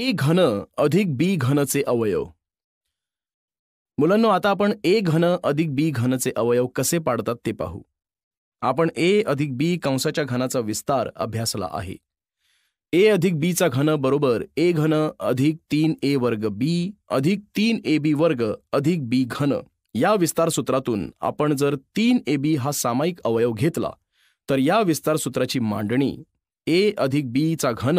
ए घन अधिक बी घनचे अवयव मुलांना आता आपण ए घन अधिक बी घनचे अवयव कसे पाडतात ते पाहू आपण ए अधिक बी कंसाच्या घनाचा विस्तार अभ्यासला आहे ए अधिक चा घन बरोबर ए घन अधिक तीन ए वर्ग बी अधिक तीन ए बी वर्ग अधिक बी घन या विस्तार सूत्रातून आपण जर तीन ए बी हा सामायिक अवयव घेतला तर या विस्तार सूत्राची मांडणी ए अधिक चा घन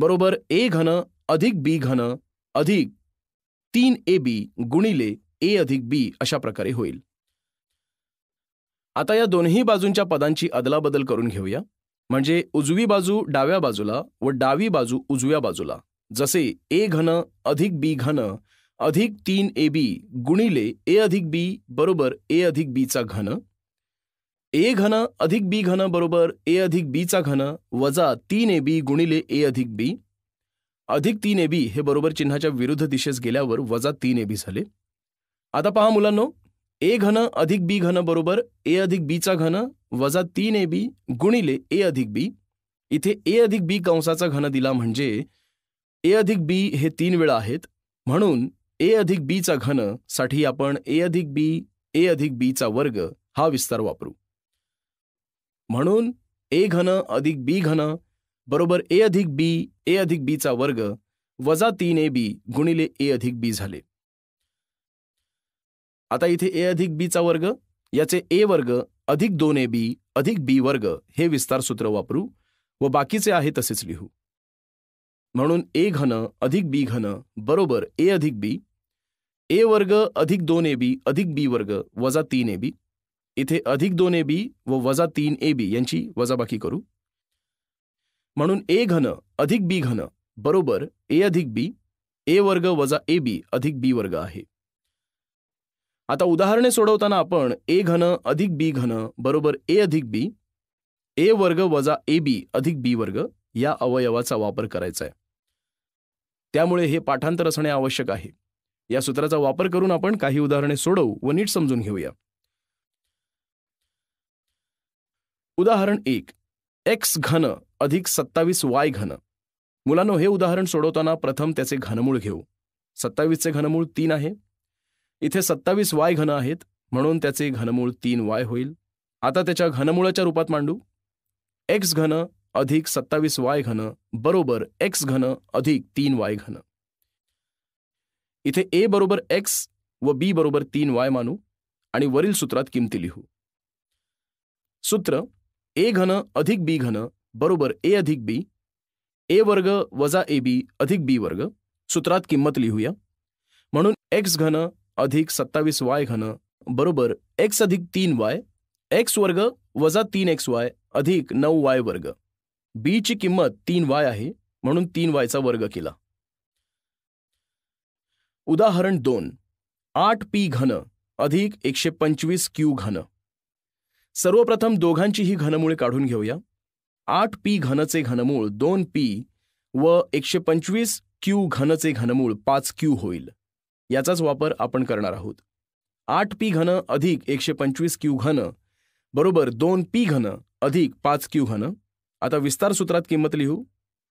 बरोबर ए घन अधिक बी घन अधिक तीन ए बी गुणिले ए अधिक बी अशा प्रकारे होईल आता या दोन्ही बाजूंच्या पदांची अदलाबदल करून घेऊया म्हणजे उजवी बाजू डाव्या बाजूला व डावी बाजू उजव्या बाजूला जसे ए घन अधिक बी घन अधिक तीन ए बी गुणिले ए अधिक बी बरोबर ए अधिक बीचा घन ए घन अधिक बी घन बरोबर ए अधिक बीचा घन वजा तीन ए बी गुणिले ए अधिक बी अधिक तीन एबी हे बरोबर चिन्हाच्या विरुद्ध दिशेस गेल्यावर वजा तीन एबी झाले आता पहा मुलांनो ए घन अधिक बी घन बरोबर ए अधिक बीचा घन वजा तीन ए बी गुणिले ए अधिक बी इथे ए अधिक बी कंसाचा घन दिला म्हणजे ए अधिक बी हे तीन वेळा आहेत म्हणून ए अधिक बीचा घन साठी आपण ए अधिक बी ए अधिक बी चा वर्ग हा विस्तार वापरू म्हणून ए घन अधिक बी घन बरोबर ए अधिक बी ए अधिक बी चा वर्ग वजा तीन ए बी गुणिले ए अधिक बी झाले आता इथे ए अधिक बी चा वर्ग याचे ए वर्ग अधिक दोन ए बी अधिक बी वर्ग हे विस्तार सूत्र वापरू व बाकीचे आहे तसेच लिहू म्हणून ए घन अधिक बी घन बरोबर ए अधिक बी ए वर्ग अधिक दोन ए बी अधिक बी वर्ग वजा तीन ए बी इथे अधिक दोन ए बी व वजा तीन ए बी यांची वजाबाकी करू म्हणून ए घन अधिक बी घन बरोबर ए अधिक बी ए वर्ग वजा ए बी अधिक बी वर्ग आहे आता उदाहरणे सोडवताना आपण ए घन अधिक बी घन बरोबर ए अधिक बी ए वर्ग वजा ए बी अधिक बी वर्ग या अवयवाचा वापर करायचा आहे त्यामुळे हे पाठांतर असणे आवश्यक आहे या सूत्राचा वापर करून आपण काही उदाहरणे सोडवू व नीट समजून घेऊया उदाहरण एक एक्स घन अधिक सत्तावीस वाय घन मुलांनो हे उदाहरण सोडवताना प्रथम त्याचे घनमूळ घेऊ सत्तावीसचे घनमूळ तीन आहे इथे सत्तावीस वाय घन आहेत म्हणून त्याचे घनमूळ तीन वाय होईल आता त्याच्या घनमूळाच्या रूपात मांडू एक्स घन अधिक सत्तावीस वाय घन बरोबर एक्स घन अधिक तीन वाय घन इथे ए बरोबर एक्स व बी बरोबर तीन वाय मानू आणि वरील सूत्रात किमती लिहू सूत्र ए घन अधिक बी घन बरोबर ए अधिक बी ए वर्ग वजा ए बी अधिक बी वर्ग सूत्रात किंमत लिहूया म्हणून एक्स घन अधिक सत्तावीस वाय घन बरोबर एक्स अधिक तीन वाय एक्स वर्ग वजा तीन एक्स वाय अधिक नऊ वाय वर्ग बी ची किंमत तीन वाय आहे म्हणून तीन वायचा वर्ग केला उदाहरण दोन आठ पी घन अधिक एकशे पंचवीस क्यू घन सर्वप्रथम दोघांचीही घनमुळे काढून घेऊया आठ पी घनचे घनमूळ दोन पी व एकशे पंचवीस क्यू घनचे घनमूळ पाच क्यू होईल याचाच वापर आपण करणार आहोत आठ पी घन अधिक एकशे पंचवीस क्यू घन बरोबर दोन पी घन अधिक पाच क्यू घन आता विस्तार सूत्रात किंमत लिहू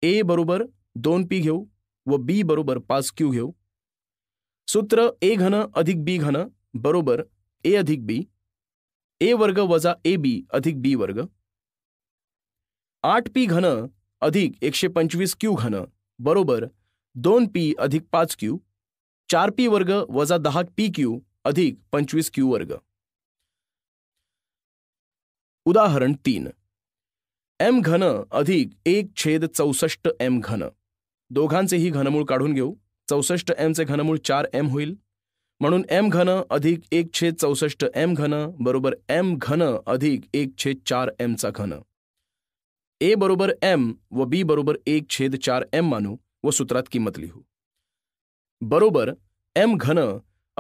ए बरोबर दोन पी घेऊ व बी बरोबर पाच क्यू घेऊ सूत्र ए घन अधिक बी घन बरोबर ए अधिक बी ए वर्ग वजा ए बी अधिक बी वर्ग आठ पी घन अधिक एकशे पंचवीस क्यू घन बरोबर दोन पी अधिक पाच क्यू चार पी वर्ग वजा दहा पी क्यू अधिक पंचवीस क्यू वर्ग उदाहरण तीन एम घन अधिक एक छेद चौसष्ट एम घन दोघांचेही घनमूळ काढून घेऊ चौसष्ट एम चे घनमूळ चार एम होईल म्हणून एम घन अधिक एक छेद चौसष्ट एम घन बरोबर एम घन अधिक एक छेद चार एमचा घन ए बरोबर एम व बी बरोबर एक छेद चार एम मानू व सूत्रात किंमत लिहू बरोबर एम घन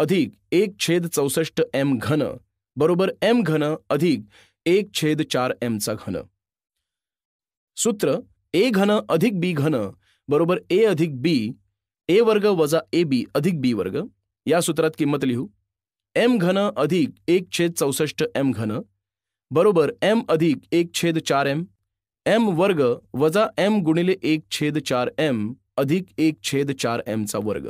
अधिक एक छेद चौसष्ट एम घन बरोबर एम घन अधिक एक छेद चार एमचा घन सूत्र ए घन अधिक बी घन बरोबर ए अधिक बी ए वर्ग वजा ए बी अधिक बी वर्ग या सूत्रात किंमत लिहू एम घन अधिक एक छेद चौसष्ट एम घन बरोबर एम अधिक एक छेद चार एम एम वर्ग वजा एम गुणिले एक छेद चार एम अधिक एक छेद चार एमचा वर्ग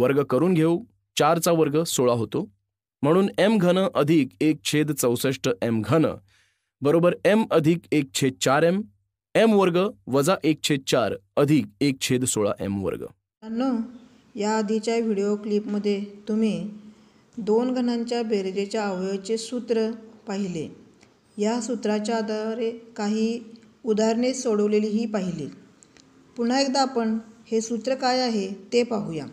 वर्ग करून घेऊ चारचा वर्ग सोळा होतो म्हणून एम घन अधिक एक छेद चौसष्ट एम घन बरोबर एम अधिक एक छेद चार एम एम वर्ग वजा एक छेद चार अधिक एक छेद सोळा एम वर्ग या आधीच्या व्हिडिओ क्लिपमध्ये तुम्ही दोन घनांच्या बेरजेच्या अवयवाचे सूत्र पाहिले या सूत्राच्या आधारे काही उदाहरणे ही पाहिली पुन्हा एकदा आपण हे सूत्र काय आहे ते पाहूया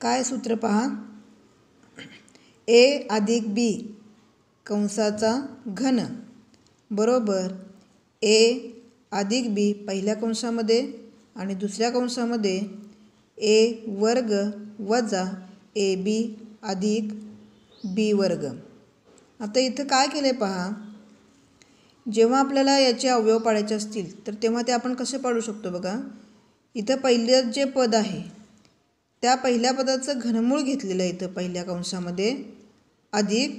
काय सूत्र पहा ए अधिक बी कंसाचा घन बरोबर ए अधिक बी पहिल्या कंसामध्ये आणि दुसऱ्या कंसामध्ये ए वर्ग वजा ए बी अधिक बी वर्ग आता इथं काय केले पहा जेव्हा आपल्याला याचे अवयव पाडायचे असतील तर तेव्हा ते आपण कसे पाडू शकतो बघा इथं पहिलं जे पद आहे त्या पहिल्या पदाचं घनमूळ घेतलेलं आहे इथं पहिल्या कंसामध्ये अधिक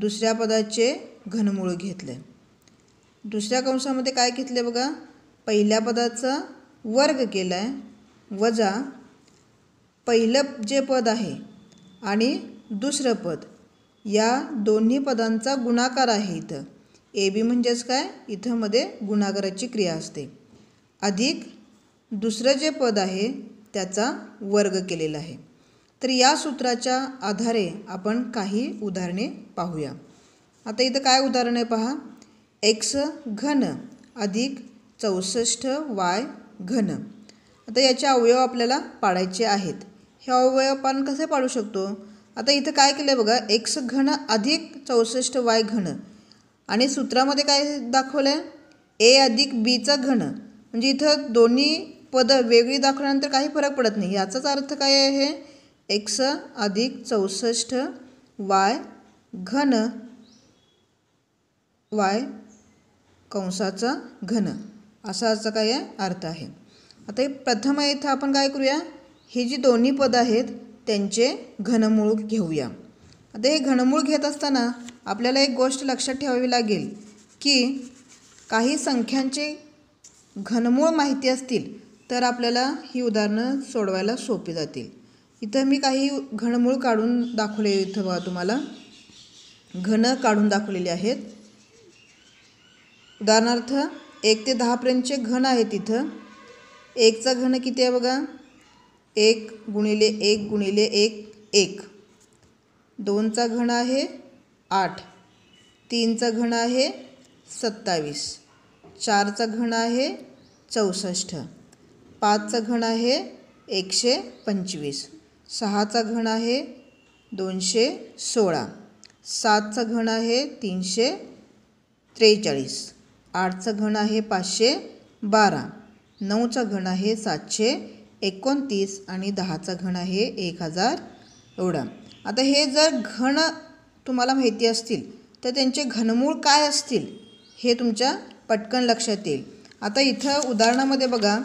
दुसऱ्या पदाचे घनमूळ घेतलं आहे दुसऱ्या कंसामध्ये काय घेतलं बघा पहिल्या पदाचा वर्ग केला आहे वजा पहिलं जे पद आहे आणि दुसरं पद या दोन्ही पदांचा गुणाकार आहे इथं ए बी म्हणजेच काय इथं मध्ये गुणाकाराची क्रिया असते अधिक दुसरं जे पद आहे त्याचा वर्ग केलेला आहे तर या सूत्राच्या आधारे आपण काही उदाहरणे पाहूया आता इथं काय उदाहरण आहे पहा एक्स घन अधिक चौसष्ट वाय घन आता याचे अवयव आपल्याला पाडायचे आहेत हे अवयव आपण कसे पाडू शकतो आता इथं काय केलं आहे बघा एक्स घन अधिक चौसष्ट वाय घन आणि सूत्रामध्ये काय दाखवलं आहे ए अधिक बीचा घन म्हणजे इथं दोन्ही पदं वेगळी दाखवल्यानंतर काही फरक पडत नाही याचाच अर्थ काय आहे एक्स अधिक चौसष्ट वाय घन वाय कंसाचा घन असा याचा काय अर्थ आहे आता हे प्रथम इथं आपण काय करूया ही जी दोन्ही पदं आहेत त्यांचे घनमूळ घेऊया आता हे घनमूळ घेत असताना आपल्याला एक गोष्ट लक्षात ठेवावी लागेल की काही संख्यांचे घनमूळ माहिती असतील तर आपल्याला ही उदाहरणं सोडवायला सोपी जातील इथं मी काही घनमूळ काढून दाखवले इथं बघा तुम्हाला घन काढून दाखवलेले आहेत उदाहरणार्थ एक ते दहापर्यंतचे घन आहेत इथं एकचा घन किती आहे बघा एक गुणिले एक गुणिले एक एक दोनचा घन आहे आठ तीनचा घन आहे सत्तावीस चारचा घन आहे चौसष्ट पाचचा घन आहे एकशे पंचवीस सहाचा घन आहे दोनशे सोळा सातचा घन आहे तीनशे त्रेचाळीस आठचा घन आहे पाचशे बारा नऊचा घन आहे सातशे एकोणतीस आणि दहाचा घन आहे एक हजार एवढा आता हे जर घन तुम्हाला माहिती असतील तर त्यांचे घनमूळ काय असतील हे तुमच्या पटकन लक्षात येईल आता इथं उदाहरणामध्ये बघा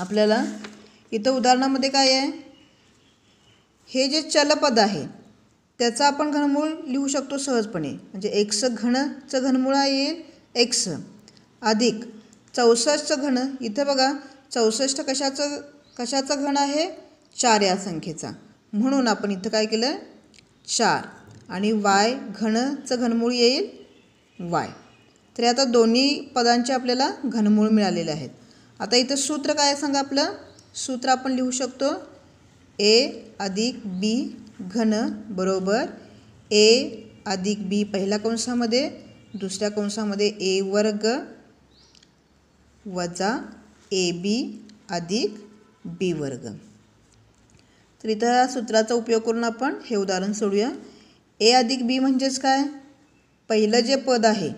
आपल्याला इथं उदाहरणामध्ये काय आहे हे जे चलपद आहे त्याचा आपण घनमूळ लिहू शकतो सहजपणे म्हणजे एक्स घणचं घनमूळ येईल एक्स अधिक चौसष्टचं घन इथं बघा चौसष्ट कशाचं कशाचं घन आहे चार या संख्येचा म्हणून आपण इथं काय केलं चार आणि वाय घणचं घनमूळ येईल वाय तर आता दोन्ही पदांचे आपल्याला घनमूळ मिळालेले आहेत आता इथं सूत्र काय सांगा आपलं सूत्र आपण लिहू शकतो ए अधिक बी घन बरोबर ए अधिक बी पहिल्या कंसामध्ये दुसऱ्या कंसामध्ये ए वर्ग वजा ए बी अधिक बी वर्ग तर इथं सूत्राचा उपयोग करून आपण हे उदाहरण सोडूया ए अधिक बी म्हणजेच काय पहिलं जे पद आहे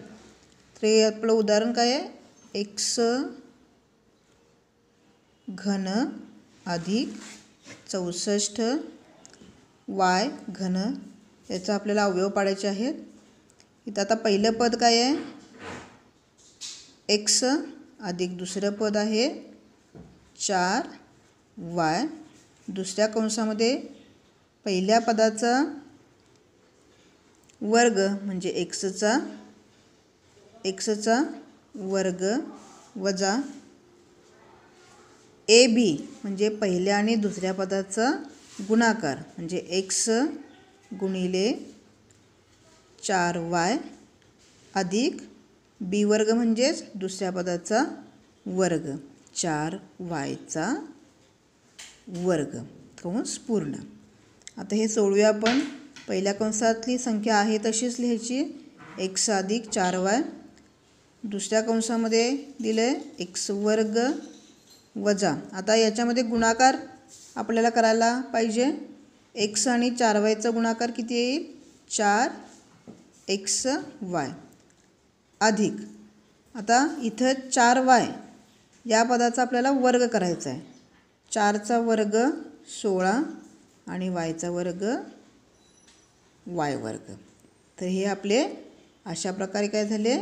ते आपलं उदाहरण काय आहे एक्स घन अधिक चौसष्ट वाय घन याचा आपल्याला अवयव पाडायचे आहेत इथं आता पहिलं पद काय आहे एक्स अधिक दुसरं पद आहे चार वाय दुसऱ्या कंसामध्ये पहिल्या पदाचं वर्ग म्हणजे एक्सचा एक्सचा वर्ग वजा ए बी म्हणजे पहिल्या आणि दुसऱ्या पदाचा गुणाकार म्हणजे एक्स गुणिले चार वाय अधिक बी वर्ग म्हणजेच दुसऱ्या पदाचा वर्ग चार वायचा वर्ग कौंस पूर्ण आता हे सोडूया आपण पहिल्या कंसातली संख्या आहे तशीच लिहायची एक्स अधिक चार वाय दुसऱ्या कंसामध्ये दिलं आहे एक्स वर्ग वजा आता याच्यामध्ये गुणाकार आपल्याला करायला पाहिजे एक्स आणि चार वायचा गुणाकार किती येईल चार एक्स वाय अधिक आता इथं चार वाय या पदाचा आपल्याला वर्ग करायचा आहे चारचा वर्ग सोळा आणि वायचा वर्ग वाय वर्ग तर हे आपले अशा प्रकारे काय झाले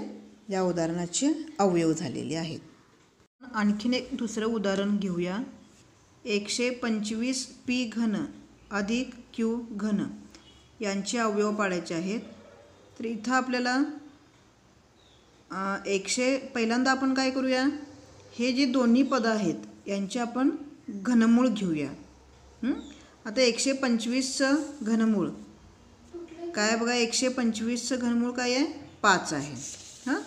या उदाहरणाचे अवयव झालेले आहेत आणखीन एक दुसरं उदाहरण घेऊया एकशे पंचवीस पी घन अधिक क्यू घन यांचे अवयव पाडायचे आहेत तर इथं आपल्याला एकशे पहिल्यांदा आपण काय करूया हे जे दोन्ही पदं आहेत यांचे आपण घनमूळ घेऊया आता एकशे पंचवीसचं घनमूळ काय बघा एकशे पंचवीसचं घनमूळ काय आहे पाच आहे हां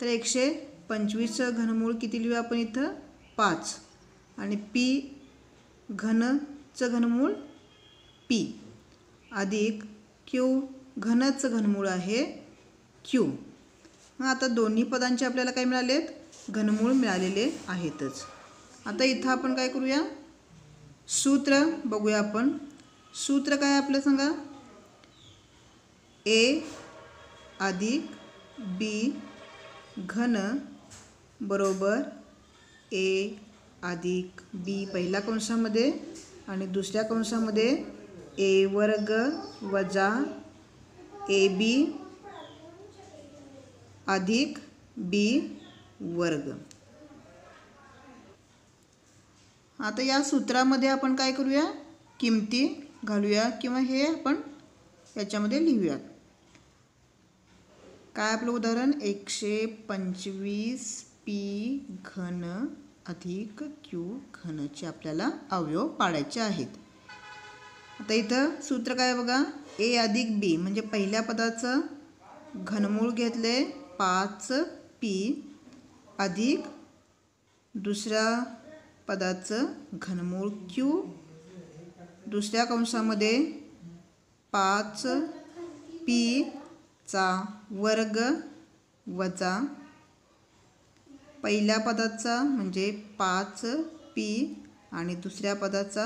तर एकशे पंचवीसचं घनमूळ किती लिहूया आपण इथं पाच आणि पी घनचं घनमूळ पी अधिक क्यू घनचं घनमूळ आहे क्यू हां आता दोन्ही पदांचे आपल्याला काय मिळाले आहेत घनमूळ मिळालेले आहेतच आता इथं आपण काय करूया सूत्र बघूया आपण सूत्र काय आपलं सांगा ए अधिक बी घन बरोबर ए अधिक बी पहिल्या कंसामध्ये आणि दुसऱ्या कंसामध्ये ए वर्ग वजा ए बी अधिक बी वर्ग आता या सूत्रामध्ये आपण काय करूया किमती घालूया किंवा हे आपण याच्यामध्ये लिहूयात काय आपलं उदाहरण एकशे पंचवीस पी घन अधिक क्यू घनचे आपल्याला अवयव पाडायचे आहेत आता इथं सूत्र काय बघा ए अधिक बी म्हणजे पहिल्या पदाचं घनमूळ घेतले पाच पी अधिक दुसऱ्या पदाचं घनमूळ क्यू दुसऱ्या कंसामध्ये पाच पी चा वर्ग वजा पहिल्या पदाचा म्हणजे पाच पी आणि दुसऱ्या पदाचा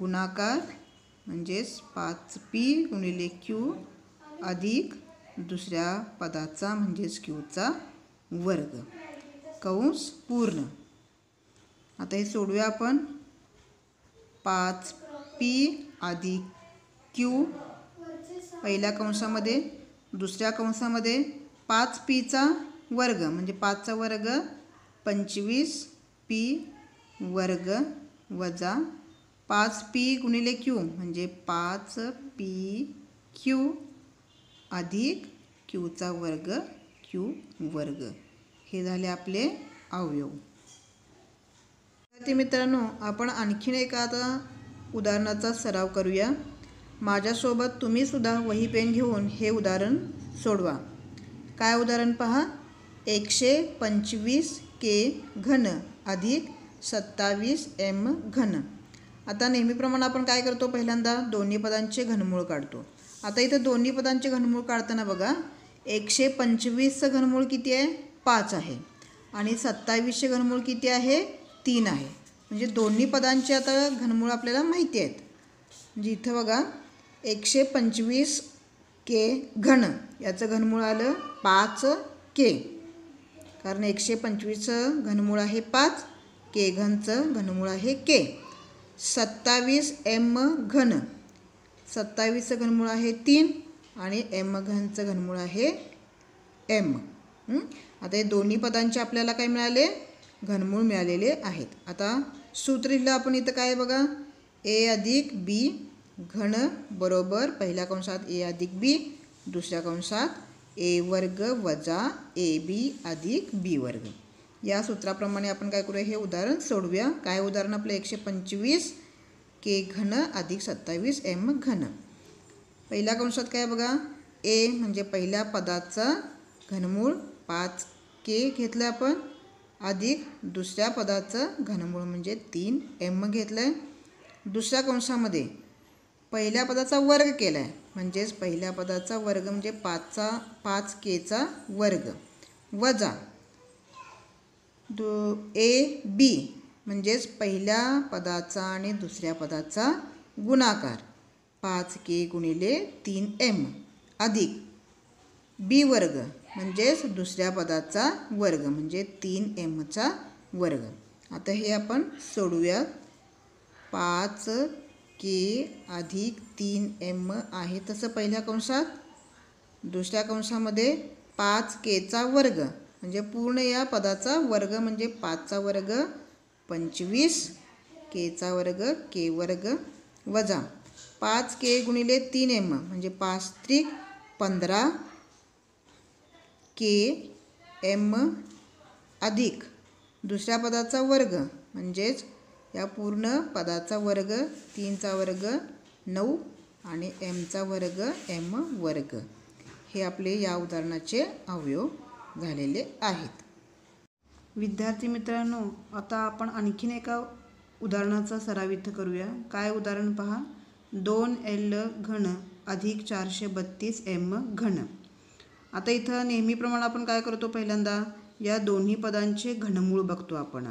गुणाकार म्हणजेच पाच पी गुणिले क्यू अधिक दुसऱ्या पदाचा म्हणजेच क्यूचा वर्ग कंस पूर्ण आता हे सोडूया आपण पाच पी अधिक क्यू पहिल्या कंसामध्ये दुसऱ्या कंसामध्ये पाच पीचा वर्ग म्हणजे पाचचा वर्ग पंचवीस पी वर्ग वजा पाच पी गुणिले क्यू म्हणजे पाच पी क्यू अधिक क्यूचा वर्ग क्यू वर्ग हे झाले आपले अवयव विद्यार्थी मित्रांनो आपण आणखीन एका आता उदाहरणाचा सराव करूया माझ्यासोबत तुम्हीसुद्धा वही पेन घेऊन हे उदाहरण सोडवा काय उदाहरण पहा एकशे पंचवीस के घन अधिक सत्तावीस एम घन आता नेहमीप्रमाणे आपण काय करतो पहिल्यांदा दोन्ही पदांचे घनमूळ काढतो आता इथं दोन्ही पदांचे घनमूळ काढताना बघा एकशे पंचवीसचं घनमूळ किती आहे पाच आहे आणि सत्तावीसचे घनमूळ किती आहे तीन आहे म्हणजे दोन्ही पदांचे आता घनमूळ आपल्याला माहिती आहेत म्हणजे इथं बघा एकशे पंचवीस के घन याचं घनमूळ आलं पाच के कारण एकशे पंचवीसचं घनमूळ आहे पाच के घनचं घनमूळ आहे के सत्तावीस एम घन सत्तावीसचं घनमूळ आहे तीन आणि एम घनचं घनमूळ आहे एम आता हे दोन्ही पदांचे आपल्याला काय मिळाले घनमूळ मिळालेले आहेत आता सूत्र लिहिलं आपण इथं काय बघा ए अधिक बी घन बरोबर पहिल्या कंसात ए अधिक बी दुसऱ्या कंसात ए वर्ग वजा ए बी अधिक बी वर्ग या सूत्राप्रमाणे आपण काय करूया हे उदाहरण सोडवूया काय उदाहरण आपलं एकशे पंचवीस के घन अधिक सत्तावीस एम घन पहिल्या कंसात काय बघा ए म्हणजे पहिल्या पदाचा घनमूळ पाच के घेतलं आपण अधिक दुसऱ्या पदाचं घनमूळ म्हणजे तीन एम घेतलं आहे दुसऱ्या कंशामध्ये पहिल्या पदाचा वर्ग केला आहे म्हणजेच पहिल्या पदाचा वर्ग म्हणजे पाचचा पाच केचा वर्ग वजा दु ए बी म्हणजेच पहिल्या पदाचा आणि दुसऱ्या पदाचा गुणाकार पाच के गुणिले तीन एम अधिक बी वर्ग म्हणजेच दुसऱ्या पदाचा वर्ग म्हणजे तीन एमचा वर्ग आता हे आपण सोडूयात पाच के अधिक तीन एम आहे तसं पहिल्या कंसात दुसऱ्या कंसामध्ये पाच केचा वर्ग म्हणजे पूर्ण या पदाचा वर्ग म्हणजे पाचचा वर्ग पंचवीस केचा वर्ग के वर्ग वजा पाच के गुणिले तीन एम म्हणजे पाच त्रिक पंधरा के एम अधिक दुसऱ्या पदाचा वर्ग म्हणजेच या पूर्ण पदाचा वर्ग तीनचा वर्ग नऊ आणि एमचा वर्ग एम वर्ग हे आपले या उदाहरणाचे अवयव झालेले आहेत विद्यार्थी मित्रांनो आता आपण आणखीन एका उदाहरणाचा सराव इथं करूया काय उदाहरण पहा दोन एल घन अधिक चारशे बत्तीस एम घन आता इथं नेहमीप्रमाणे आपण काय करतो पहिल्यांदा या दोन्ही पदांचे घनमूळ बघतो आपण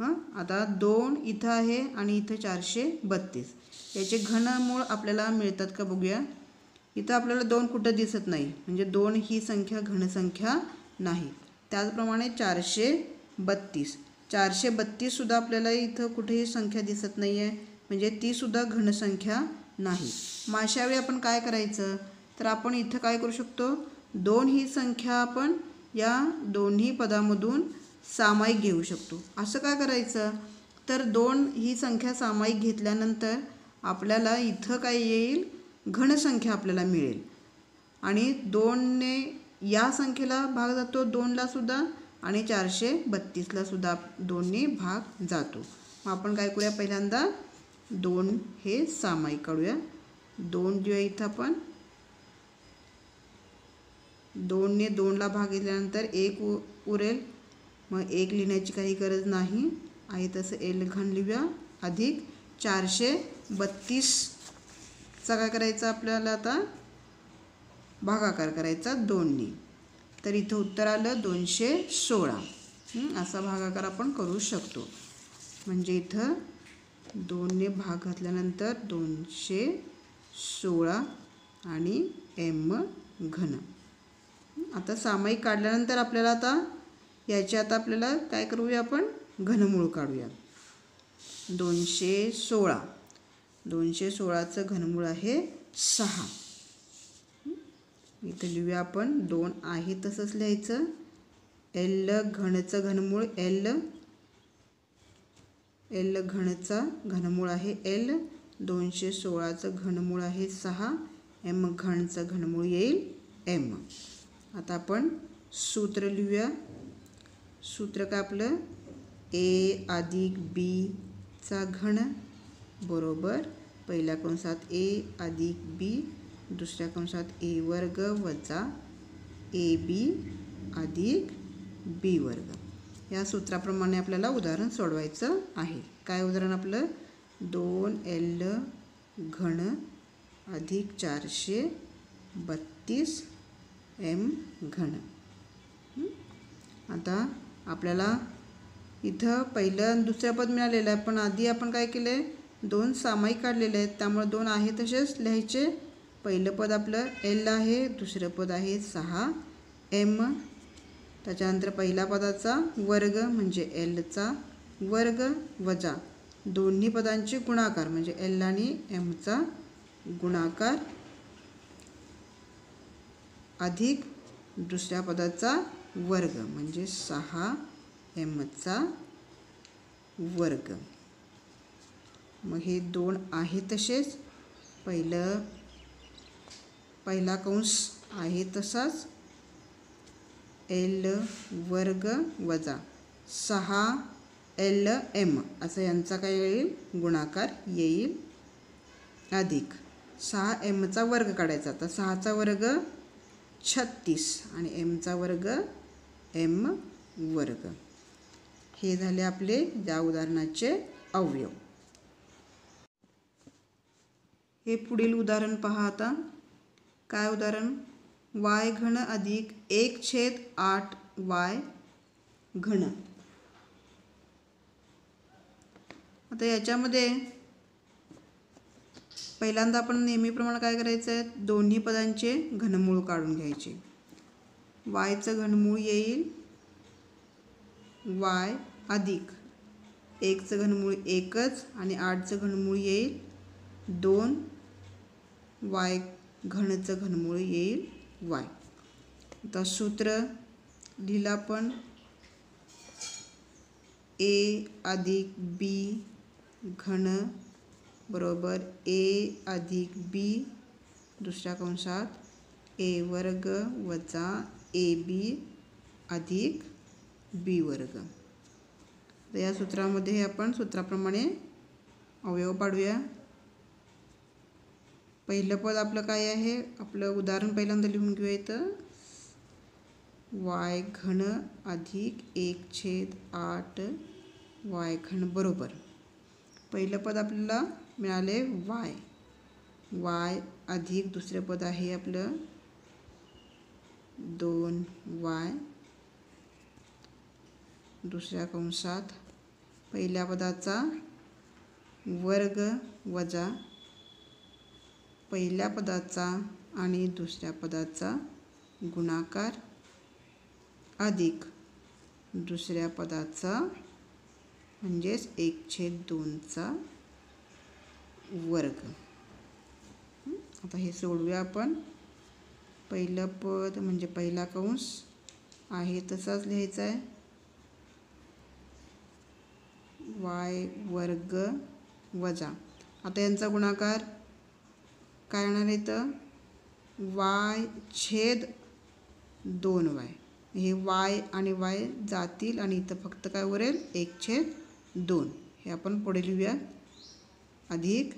हां आता दोन इथं आहे आणि इथं चारशे बत्तीस याचे घनमूळ आपल्याला मिळतात का बघूया इथं आपल्याला दोन कुठं दिसत नाही म्हणजे दोन ही संख्या घनसंख्या नाही त्याचप्रमाणे चारशे बत्तीस चारशे बत्तीससुद्धा आपल्याला इथं कुठेही संख्या दिसत नाही आहे म्हणजे तीसुद्धा घनसंख्या नाही मग अशावेळी आपण काय करायचं तर आपण इथं काय करू शकतो दोन ही संख्या आपण या दोन्ही पदामधून सामायिक घेऊ शकतो असं काय करायचं तर दोन ही संख्या सामायिक घेतल्यानंतर आपल्याला इथं काय येईल घनसंख्या आपल्याला मिळेल आणि दोनने या संख्येला भाग जातो दोनला सुद्धा आणि चारशे सुद्धा दोनने भाग जातो मग आपण काय करूया पहिल्यांदा दोन हे सामायिक काढूया दोन देऊया इथं आपण दोनने दोनला भाग घेतल्यानंतर एक उरेल मग एक लिहिण्याची काही गरज नाही आहे तसं एल घन लिहूया अधिक चारशे बत्तीसचा काय करायचा आपल्याला आता भागाकार करायचा दोनने तर इथं उत्तर आलं दोनशे सोळा असा भागाकार आपण करू शकतो म्हणजे इथं दोनने भाग घातल्यानंतर दोनशे सोळा आणि एम घन आता सामायिक काढल्यानंतर आपल्याला आता आता आपल्याला काय करूया आपण घनमूळ काढूया दोनशे सोळा दोनशे सोळाचं घनमूळ आहे सहा इथं लिहूया आपण दोन आहे तसंच लिहायचं एल घनचं घनमूळ एल एल घणचा घनमूळ आहे एल दोनशे सोळाचं घनमूळ आहे सहा एम घनचं घनमूळ येईल एम आता आपण सूत्र लिहूया सूत्र कापलं ए अधिक बीचा घण बरोबर पहिल्या कंसात ए अधिक बी दुसऱ्या कंसात ए वर्ग वजा ए बी अधिक बी वर्ग या सूत्राप्रमाणे आपल्याला उदाहरण सोडवायचं आहे काय उदाहरण आपलं दोन एल घण अधिक चारशे बत्तीस एम घण आता आपल्याला इथं पहिलं आणि दुसरं पद मिळालेलं आहे पण आधी आपण काय केलं आहे दोन सामायिक काढलेले आहेत त्यामुळे दोन आहे तसेच लिहायचे पहिलं पद आपलं एल आहे दुसरं पद आहे सहा एम त्याच्यानंतर पहिल्या पदाचा वर्ग म्हणजे एलचा वर्ग वजा दोन्ही पदांचे गुणाकार म्हणजे एल आणि एमचा गुणाकार अधिक दुसऱ्या पदाचा वर्ग म्हणजे सहा एमचा वर्ग मग हे दोन आहे तसेच पहिलं पहिला कंस आहे तसाच एल वर्ग वजा सहा एल एम असं यांचा काय येईल गुणाकार येईल अधिक सहा एमचा वर्ग काढायचा तर सहाचा वर्ग छत्तीस आणि एमचा वर्ग एम वर्ग हे झाले आपले या उदाहरणाचे अवयव हे पुढील उदाहरण पहा आता काय उदाहरण वाय घन अधिक एक छेद आठ वाय घन आता याच्यामध्ये पहिल्यांदा आपण नेहमीप्रमाणे काय करायचं आहे दोन्ही पदांचे घनमूळ काढून घ्यायचे वायचं घनमूळ येईल वाय अधिक एकचं घनमूळ एकच आणि आठचं घनमूळ येईल दोन वाय घणचं घनमूळ येईल वाय आता सूत्र लिहिला पण ए अधिक बी घन बरोबर ए अधिक बी दुसऱ्या कंसात ए वर्ग वजा ए बी अधिक बी वर्ग तर या सूत्रामध्ये आपण सूत्राप्रमाणे अवयव पाडूया पहिलं पद आपलं काय आहे आपलं उदाहरण पहिल्यांदा लिहून घेऊया इथं वाय घन अधिक एक छेद आठ वाय घन बरोबर पहिलं पद आपल्याला मिळाले वाय वाय अधिक दुसरं पद आहे आपलं दोन वाय दुसऱ्या कंसात पहिल्या पदाचा वर्ग वजा पहिल्या पदाचा आणि दुसऱ्या पदाचा गुणाकार अधिक दुसऱ्या पदाचा म्हणजेच 2 दोनचा वर्ग आता हे सोडूया आपण पहिलं पद म्हणजे पहिला कंस आहे तसाच लिहायचा आहे वाय वर्ग वजा आता यांचा गुणाकार काय येणार आहे तर वाय छेद दोन वाय हे वाय आणि वाय जातील आणि इथं फक्त काय उरेल एक छेद दोन हे आपण पुढे लिहूया अधिक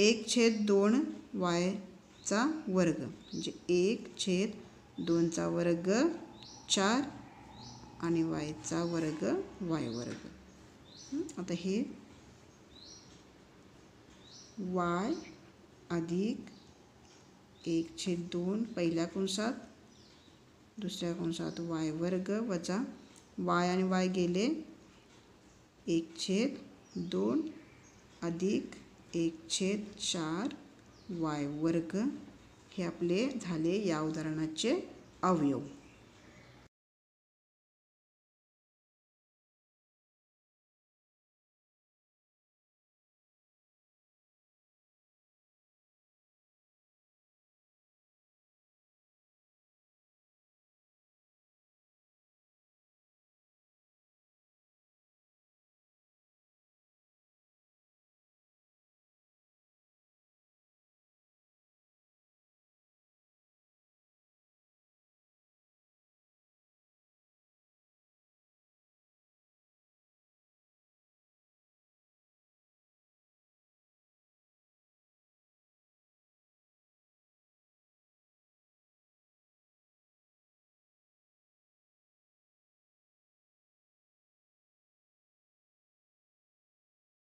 एक छेद दोन वाय चा वर्ग म्हणजे एक छेद दोनचा वर्ग चार आणि वायचा वर्ग वाय वर्ग आता हे वाय अधिक एक छेद दोन पहिल्या कंसात दुसऱ्या कंसात वाय वर्ग वजा वाय आणि वाय गेले एक छेद दोन अधिक एक छेद चार वाय वर्ग हे आपले झाले या उदाहरणाचे अवयव